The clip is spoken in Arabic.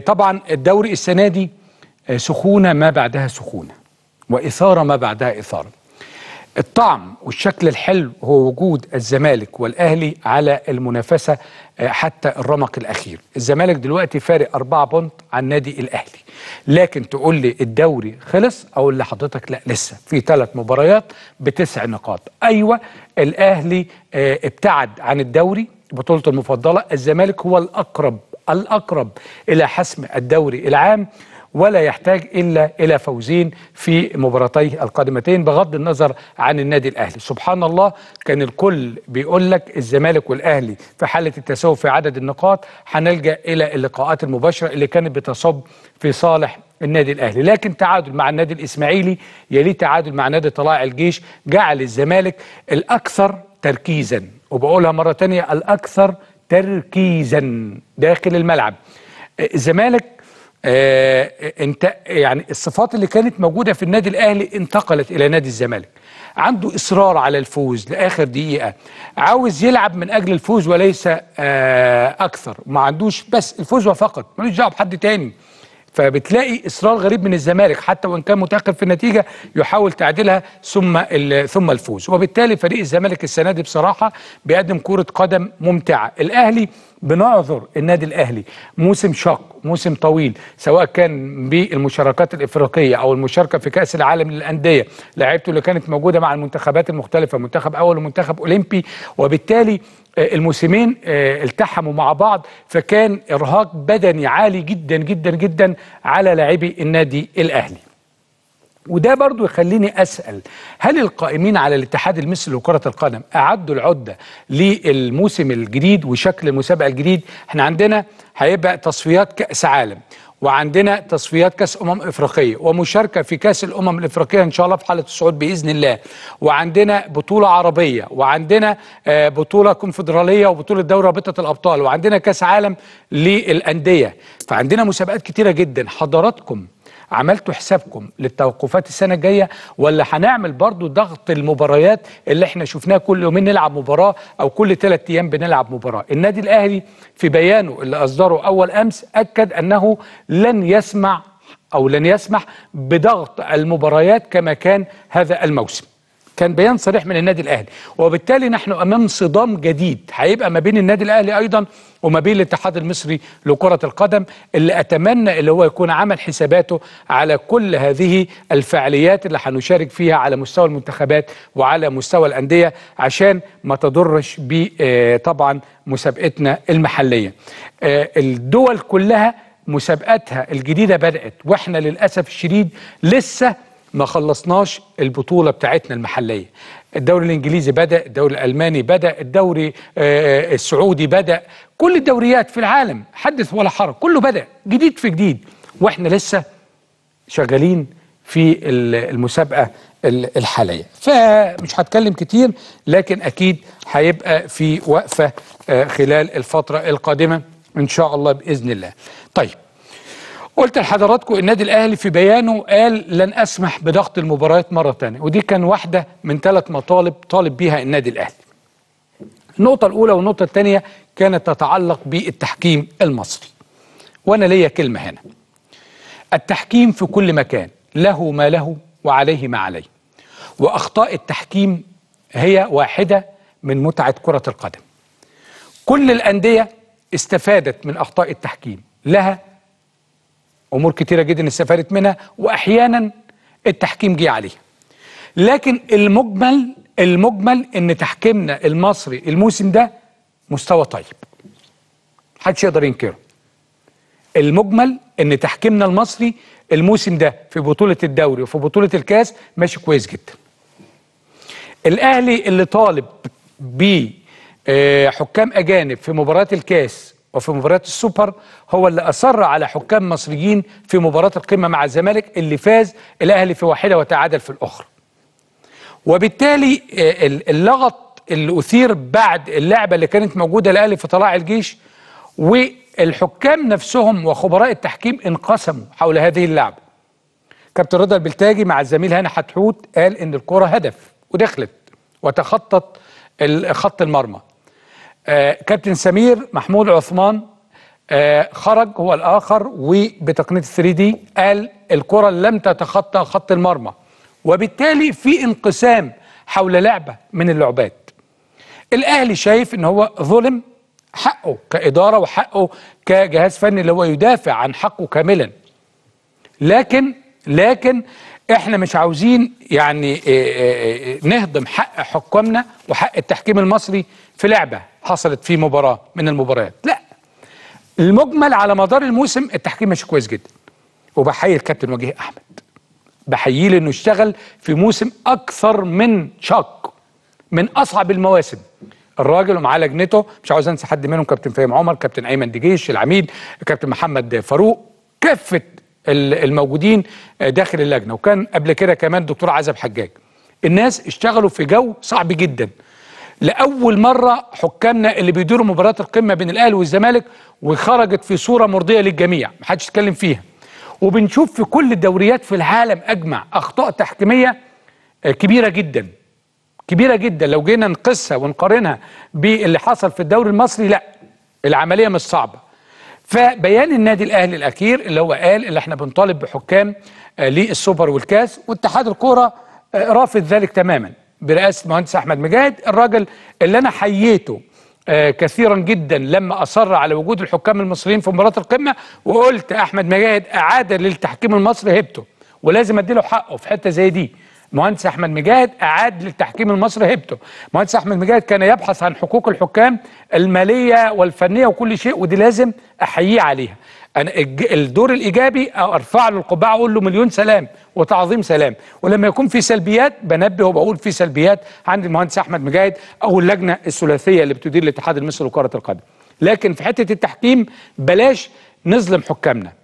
طبعا الدوري السنه دي آه، سخونه ما بعدها سخونه واثاره ما بعدها اثاره الطعم والشكل الحلو هو وجود الزمالك والاهلي على المنافسه آه، حتى الرمق الاخير الزمالك دلوقتي فارق أربعة بونت عن نادي الاهلي لكن تقول لي الدوري خلص اقول لحضرتك لا لسه في ثلاث مباريات بتسع نقاط ايوه الاهلي آه، ابتعد عن الدوري بطولته المفضله الزمالك هو الاقرب الأقرب إلى حسم الدوري العام ولا يحتاج إلا إلى فوزين في مباراتيه القادمتين بغض النظر عن النادي الأهلي سبحان الله كان الكل بيقول لك الزمالك والأهلي في حالة التساوي في عدد النقاط هنلجأ إلى اللقاءات المباشرة اللي كانت بتصب في صالح النادي الاهلي لكن تعادل مع النادي الاسماعيلي يليه تعادل مع نادي طلائع الجيش جعل الزمالك الاكثر تركيزا وبقولها مره تانية الاكثر تركيزا داخل الملعب الزمالك آه،, آه،, آه انت يعني الصفات اللي كانت موجوده في النادي الاهلي انتقلت الى نادي الزمالك عنده اصرار على الفوز لاخر دقيقه عاوز يلعب من اجل الفوز وليس آه اكثر ما عندوش بس الفوز فقط ملوش دعوه بحد تاني فبتلاقي اصرار غريب من الزمالك حتى وان كان متاخر في النتيجه يحاول تعديلها ثم ثم الفوز وبالتالي فريق الزمالك السنه دي بصراحه بيقدم كره قدم ممتعه الاهلي بنعذر النادي الاهلي موسم شاق موسم طويل سواء كان بالمشاركات الافريقيه او المشاركه في كاس العالم للانديه لعيبته اللي كانت موجوده مع المنتخبات المختلفه منتخب اول ومنتخب اولمبي وبالتالي آه، الموسمين آه، التحموا مع بعض فكان ارهاق بدني عالي جدا جدا جدا على لاعبي النادي الاهلي وده برضو يخليني أسأل هل القائمين على الاتحاد المصري لكرة القدم أعدوا العدة للموسم الجديد وشكل المسابقة الجديد احنا عندنا هيبقى تصفيات كأس عالم وعندنا تصفيات كاس امم افريقيه ومشاركه في كاس الامم الافريقيه ان شاء الله في حاله الصعود باذن الله وعندنا بطوله عربيه وعندنا آه، بطوله كونفدراليه وبطوله دوري رابطه الابطال وعندنا كاس عالم للانديه فعندنا مسابقات كتيره جدا حضراتكم عملتوا حسابكم للتوقفات السنه الجايه ولا هنعمل برضو ضغط المباريات اللي احنا شفناه كل يومين نلعب مباراه او كل ثلاث ايام بنلعب مباراه النادي الاهلي في بيانه اللي اصدره اول امس اكد انه لن يسمع او لن يسمح بضغط المباريات كما كان هذا الموسم كان بيان صريح من النادي الاهلي وبالتالي نحن امام صدام جديد هيبقى ما بين النادي الاهلي ايضا وما بين الاتحاد المصري لكره القدم اللي اتمنى اللي هو يكون عمل حساباته على كل هذه الفعاليات اللي هنشارك فيها على مستوى المنتخبات وعلى مستوى الانديه عشان ما تضرش ب آه، طبعا مسابقتنا المحليه آه، الدول كلها مسابقاتها الجديدة بدأت وإحنا للأسف الشديد لسه ما خلصناش البطوله بتاعتنا المحليه الدوري الانجليزي بدا الدوري الالماني بدا الدوري آه، آه، السعودي بدا كل الدوريات في العالم حدث ولا حرج كله بدا جديد في جديد واحنا لسه شغالين في المسابقه الحاليه فمش هتكلم كتير لكن اكيد هيبقى في وقفه آه، خلال الفتره القادمه ان شاء الله باذن الله طيب قلت لحضراتكم النادي الاهلي في بيانه قال لن اسمح بضغط المباريات مره ثانيه ودي كان واحده من ثلاث مطالب طالب بيها النادي الاهلي النقطه الاولى والنقطه الثانيه كانت تتعلق بالتحكيم المصري وانا ليا كلمه هنا التحكيم في كل مكان له ما له وعليه ما عليه واخطاء التحكيم هي واحده من متعه كره القدم كل الانديه استفادت من اخطاء التحكيم لها امور كتيره جدا استفادت منها واحيانا التحكيم جه عليها لكن المجمل المجمل ان تحكيمنا المصري الموسم ده مستوى طيب محدش يقدر ينكره المجمل ان تحكيمنا المصري الموسم ده في بطوله الدوري وفي بطوله الكاس ماشي كويس جدا الاهلي اللي طالب بحكام آه، اجانب في مباراه الكاس وفي مباريات السوبر هو اللي أصر على حكام مصريين في مباراة القمة مع الزمالك اللي فاز الأهلي في واحدة وتعادل في الأخرى وبالتالي آه، اللغط اللي أثير بعد اللعبة اللي كانت موجودة الأهلي في طلاع الجيش والحكام نفسهم وخبراء التحكيم انقسموا حول هذه اللعبة كابتن رضا البلتاجي مع الزميل هاني حتحوت قال إن الكرة هدف ودخلت وتخطت خط المرمى آه كابتن سمير محمود عثمان آه خرج هو الاخر وبتقنيه 3 دي قال الكره لم تتخطى خط المرمى وبالتالي في انقسام حول لعبه من اللعبات الاهلي شايف ان هو ظلم حقه كاداره وحقه كجهاز فني اللي هو يدافع عن حقه كاملا لكن لكن احنا مش عاوزين يعني آه، آه، آه، نهضم حق حكامنا وحق التحكيم المصري في لعبه حصلت في مباراه من المباريات لا المجمل على مدار الموسم التحكيم ماشي كويس جدا وبحيي الكابتن وجيه احمد بحييه لانه اشتغل في موسم اكثر من شاق من اصعب المواسم الراجل ومعاه لجنته مش عاوز انسى حد منهم كابتن فهيم عمر كابتن ايمن دجيش العميد كابتن محمد فاروق كافه الموجودين داخل اللجنه وكان قبل كده كمان دكتور عزب حجاج الناس اشتغلوا في جو صعب جدا لاول مره حكامنا اللي بيديروا مباريات القمه بين الاهلي والزمالك وخرجت في صوره مرضيه للجميع محدش يتكلم فيها وبنشوف في كل الدوريات في العالم اجمع اخطاء تحكيميه آه، كبيره جدا كبيره جدا لو جينا نقيسها ونقارنها باللي حصل في الدوري المصري لا العمليه مش صعبه فبيان النادي الاهلي الاخير اللي هو قال اللي احنا بنطالب بحكام آه، للسوبر والكاس واتحاد الكوره آه، رافض ذلك تماما برئاسه المهندس احمد مجاهد الراجل اللي انا حييته آه، كثيرا جدا لما اصر على وجود الحكام المصريين في مباراه القمه وقلت احمد مجاهد اعاد للتحكيم المصري هيبته ولازم ادي له حقه في حته زي دي مهندس احمد مجاهد اعاد للتحكيم المصري هيبته مهندس احمد مجاهد كان يبحث عن حقوق الحكام الماليه والفنيه وكل شيء ودي لازم احييه عليها أنا الدور الايجابي ارفع له القبعه اقول له مليون سلام وتعظيم سلام ولما يكون في سلبيات بنبه وبقول في سلبيات عند المهندس احمد مجاهد او اللجنه الثلاثيه اللي بتدير الاتحاد المصري لكره القدم لكن في حته التحكيم بلاش نظلم حكامنا